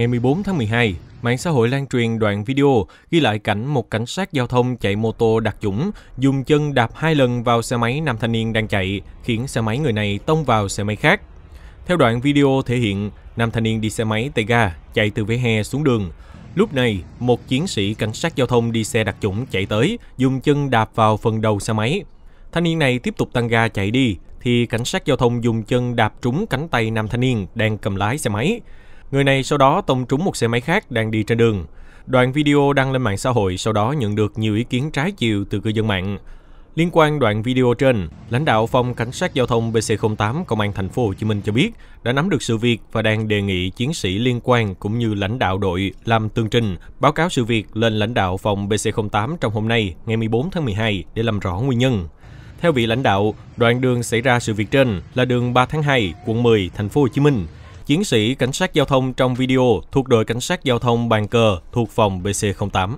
ngày 14 tháng 12, mạng xã hội lan truyền đoạn video ghi lại cảnh một cảnh sát giao thông chạy mô tô đặc chủng dùng chân đạp hai lần vào xe máy nam thanh niên đang chạy, khiến xe máy người này tông vào xe máy khác. Theo đoạn video thể hiện, nam thanh niên đi xe máy tay ga chạy từ vỉa hè xuống đường. Lúc này, một chiến sĩ cảnh sát giao thông đi xe đặc chủng chạy tới, dùng chân đạp vào phần đầu xe máy. Thanh niên này tiếp tục tăng ga chạy đi, thì cảnh sát giao thông dùng chân đạp trúng cánh tay nam thanh niên đang cầm lái xe máy. Người này sau đó tông trúng một xe máy khác đang đi trên đường. Đoạn video đăng lên mạng xã hội sau đó nhận được nhiều ý kiến trái chiều từ cư dân mạng. Liên quan đoạn video trên, lãnh đạo phòng cảnh sát giao thông BC08 công an thành phố Hồ Chí Minh cho biết đã nắm được sự việc và đang đề nghị chiến sĩ liên quan cũng như lãnh đạo đội làm tường trình, báo cáo sự việc lên lãnh đạo phòng BC08 trong hôm nay, ngày 14 tháng 12 để làm rõ nguyên nhân. Theo vị lãnh đạo, đoạn đường xảy ra sự việc trên là đường 3 tháng 2, quận 10, thành phố Hồ Chí Minh chiến sĩ cảnh sát giao thông trong video thuộc đội cảnh sát giao thông bàn cờ thuộc phòng BC08.